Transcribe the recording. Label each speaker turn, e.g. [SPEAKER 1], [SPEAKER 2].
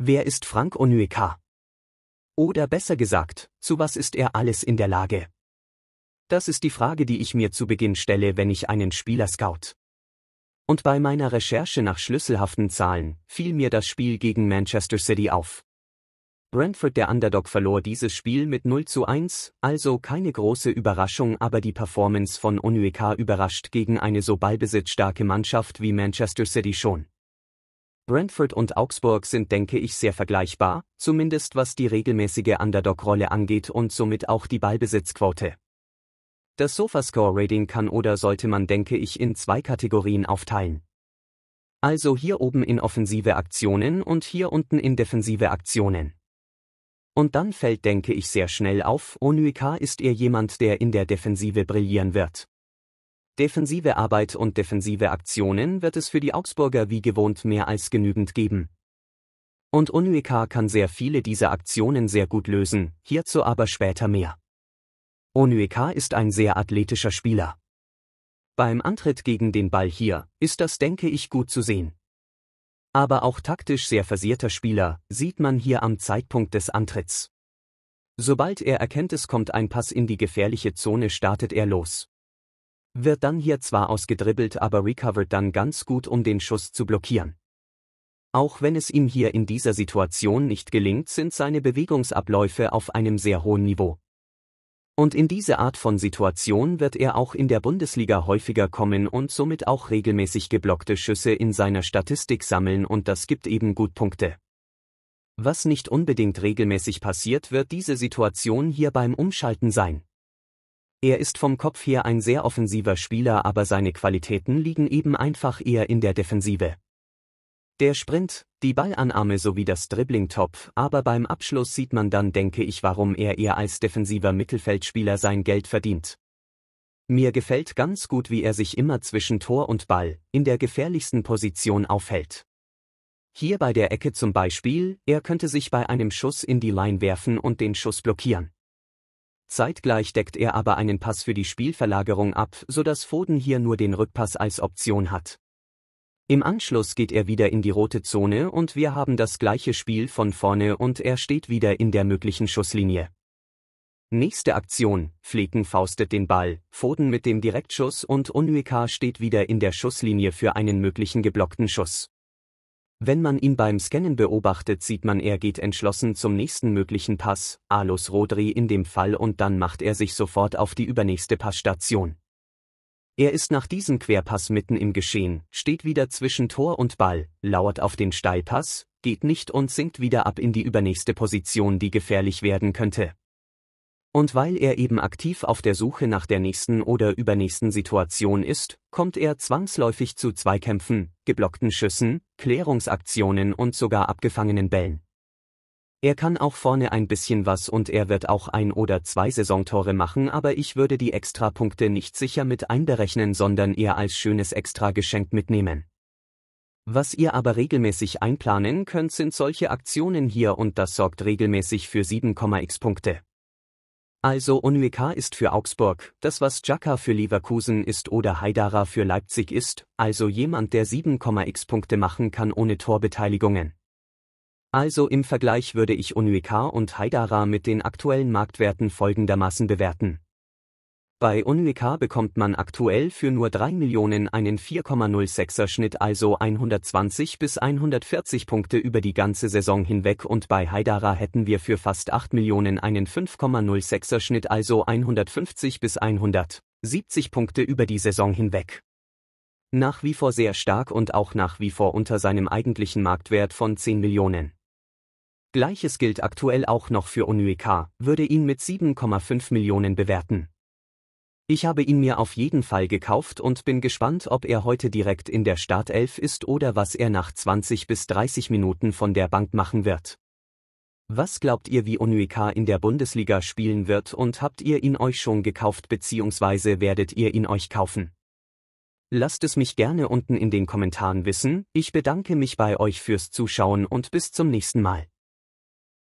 [SPEAKER 1] Wer ist Frank Onueka? Oder besser gesagt, zu was ist er alles in der Lage? Das ist die Frage, die ich mir zu Beginn stelle, wenn ich einen Spieler scout. Und bei meiner Recherche nach schlüsselhaften Zahlen fiel mir das Spiel gegen Manchester City auf. Brentford der Underdog verlor dieses Spiel mit 0 zu 1, also keine große Überraschung, aber die Performance von Onueka überrascht gegen eine so ballbesitzstarke Mannschaft wie Manchester City schon. Brentford und Augsburg sind, denke ich, sehr vergleichbar, zumindest was die regelmäßige Underdog-Rolle angeht und somit auch die Ballbesitzquote. Das Sofascore-Rating kann oder sollte man, denke ich, in zwei Kategorien aufteilen. Also hier oben in offensive Aktionen und hier unten in defensive Aktionen. Und dann fällt, denke ich, sehr schnell auf, Onyeka ist eher jemand, der in der Defensive brillieren wird. Defensive Arbeit und defensive Aktionen wird es für die Augsburger wie gewohnt mehr als genügend geben. Und Unueka kann sehr viele dieser Aktionen sehr gut lösen, hierzu aber später mehr. Onueka ist ein sehr athletischer Spieler. Beim Antritt gegen den Ball hier ist das, denke ich, gut zu sehen. Aber auch taktisch sehr versierter Spieler sieht man hier am Zeitpunkt des Antritts. Sobald er erkennt, es kommt ein Pass in die gefährliche Zone, startet er los. Wird dann hier zwar ausgedribbelt, aber recovered dann ganz gut, um den Schuss zu blockieren. Auch wenn es ihm hier in dieser Situation nicht gelingt, sind seine Bewegungsabläufe auf einem sehr hohen Niveau. Und in diese Art von Situation wird er auch in der Bundesliga häufiger kommen und somit auch regelmäßig geblockte Schüsse in seiner Statistik sammeln und das gibt eben gut Punkte. Was nicht unbedingt regelmäßig passiert, wird diese Situation hier beim Umschalten sein. Er ist vom Kopf her ein sehr offensiver Spieler, aber seine Qualitäten liegen eben einfach eher in der Defensive. Der Sprint, die Ballannahme sowie das Dribbling topf aber beim Abschluss sieht man dann, denke ich, warum er eher als defensiver Mittelfeldspieler sein Geld verdient. Mir gefällt ganz gut, wie er sich immer zwischen Tor und Ball, in der gefährlichsten Position aufhält. Hier bei der Ecke zum Beispiel, er könnte sich bei einem Schuss in die Line werfen und den Schuss blockieren. Zeitgleich deckt er aber einen Pass für die Spielverlagerung ab, sodass Foden hier nur den Rückpass als Option hat. Im Anschluss geht er wieder in die rote Zone und wir haben das gleiche Spiel von vorne und er steht wieder in der möglichen Schusslinie. Nächste Aktion, Flecken faustet den Ball, Foden mit dem Direktschuss und Unueka steht wieder in der Schusslinie für einen möglichen geblockten Schuss. Wenn man ihn beim Scannen beobachtet, sieht man, er geht entschlossen zum nächsten möglichen Pass, Alus Rodri in dem Fall und dann macht er sich sofort auf die übernächste Passstation. Er ist nach diesem Querpass mitten im Geschehen, steht wieder zwischen Tor und Ball, lauert auf den Steilpass, geht nicht und sinkt wieder ab in die übernächste Position, die gefährlich werden könnte. Und weil er eben aktiv auf der Suche nach der nächsten oder übernächsten Situation ist, kommt er zwangsläufig zu Zweikämpfen, geblockten Schüssen, Klärungsaktionen und sogar abgefangenen Bällen. Er kann auch vorne ein bisschen was und er wird auch ein oder zwei Saisontore machen, aber ich würde die Extrapunkte nicht sicher mit einberechnen, sondern eher als schönes Extrageschenk mitnehmen. Was ihr aber regelmäßig einplanen könnt, sind solche Aktionen hier und das sorgt regelmäßig für 7,x Punkte. Also Unweka ist für Augsburg, das was Jaka für Leverkusen ist oder Haidara für Leipzig ist, also jemand, der 7,x Punkte machen kann ohne Torbeteiligungen. Also im Vergleich würde ich Unweka und Haidara mit den aktuellen Marktwerten folgendermaßen bewerten. Bei Unlika bekommt man aktuell für nur 3 Millionen einen 4,06er Schnitt, also 120 bis 140 Punkte über die ganze Saison hinweg und bei Haidara hätten wir für fast 8 Millionen einen 5,06er Schnitt, also 150 bis 170 Punkte über die Saison hinweg. Nach wie vor sehr stark und auch nach wie vor unter seinem eigentlichen Marktwert von 10 Millionen. Gleiches gilt aktuell auch noch für Unlika, würde ihn mit 7,5 Millionen bewerten. Ich habe ihn mir auf jeden Fall gekauft und bin gespannt, ob er heute direkt in der Startelf ist oder was er nach 20 bis 30 Minuten von der Bank machen wird. Was glaubt ihr, wie Onuika in der Bundesliga spielen wird und habt ihr ihn euch schon gekauft bzw. werdet ihr ihn euch kaufen? Lasst es mich gerne unten in den Kommentaren wissen, ich bedanke mich bei euch fürs Zuschauen und bis zum nächsten Mal.